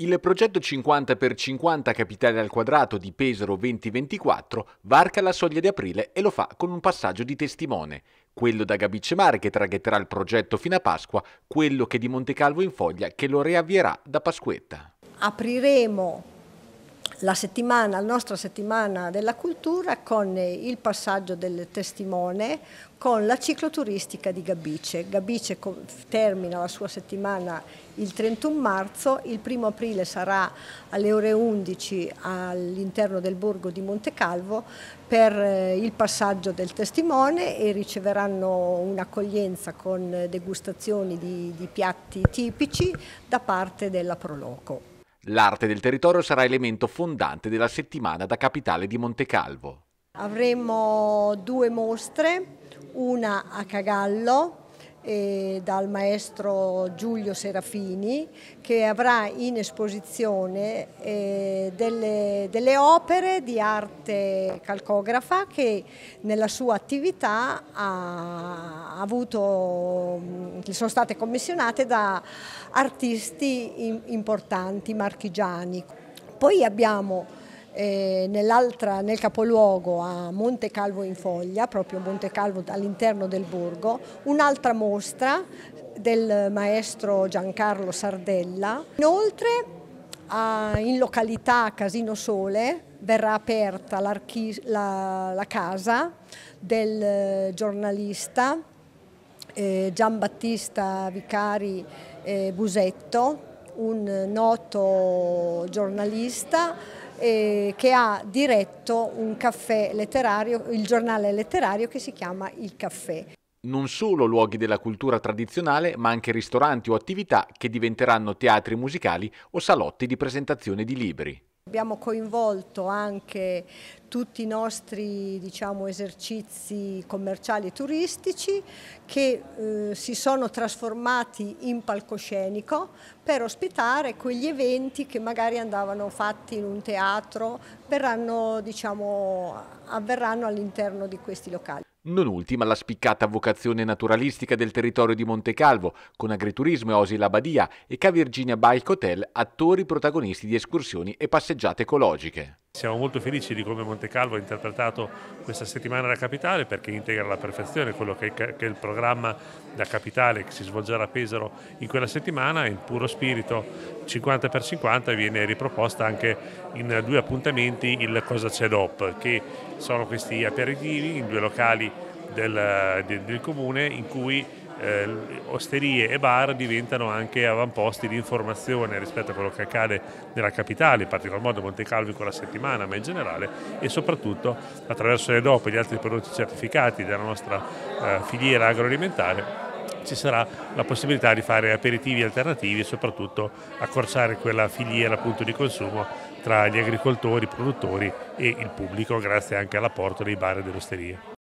Il progetto 50x50 Capitale al Quadrato di Pesaro 2024 varca la soglia di aprile e lo fa con un passaggio di testimone. Quello da Gabicemare che traghetterà il progetto fino a Pasqua, quello che di Montecalvo in Foglia che lo riavvierà da Pasquetta. Apriremo la, settimana, la nostra settimana della cultura con il passaggio del testimone con la cicloturistica di Gabice. Gabice termina la sua settimana il 31 marzo, il 1 aprile sarà alle ore 11 all'interno del borgo di Montecalvo per eh, il passaggio del testimone e riceveranno un'accoglienza con degustazioni di, di piatti tipici da parte della Proloco. L'arte del territorio sarà elemento fondante della settimana da capitale di Montecalvo. Avremo due mostre, una a Cagallo eh, dal maestro Giulio Serafini che avrà in esposizione eh, delle, delle, opere di arte calcografa che nella sua attività ha avuto, sono state commissionate da artisti importanti marchigiani. Poi abbiamo eh, nel capoluogo a Monte Calvo in Foglia, proprio Monte Calvo all'interno del borgo, un'altra mostra del maestro Giancarlo Sardella. Inoltre a, in località Casino Sole verrà aperta la, la casa del eh, giornalista eh, Giambattista Vicari eh, Busetto, un noto giornalista eh, che ha diretto un caffè letterario, il giornale letterario che si chiama Il Caffè. Non solo luoghi della cultura tradizionale, ma anche ristoranti o attività che diventeranno teatri musicali o salotti di presentazione di libri. Abbiamo coinvolto anche tutti i nostri diciamo, esercizi commerciali e turistici che eh, si sono trasformati in palcoscenico per ospitare quegli eventi che magari andavano fatti in un teatro, verranno, diciamo, avverranno all'interno di questi locali. Non ultima la spiccata vocazione naturalistica del territorio di Montecalvo, con agriturismo e osi la Badia e Ca Virginia Bike Hotel, attori protagonisti di escursioni e passeggiate ecologiche. Siamo molto felici di come Monte Calvo ha interpretato questa settimana la capitale perché integra alla perfezione quello che è il programma da capitale che si svolgerà a Pesaro in quella settimana in puro spirito 50 per 50 viene riproposta anche in due appuntamenti il Cosa c'è dopo che sono questi aperitivi in due locali del, del, del comune in cui eh, osterie e bar diventano anche avamposti di informazione rispetto a quello che accade nella capitale, in particolar modo Monte Calvi la settimana, ma in generale, e soprattutto attraverso le DOP e gli altri prodotti certificati della nostra eh, filiera agroalimentare ci sarà la possibilità di fare aperitivi alternativi e soprattutto accorciare quella filiera appunto, di consumo tra gli agricoltori, i produttori e il pubblico grazie anche all'apporto dei bar e delle osterie.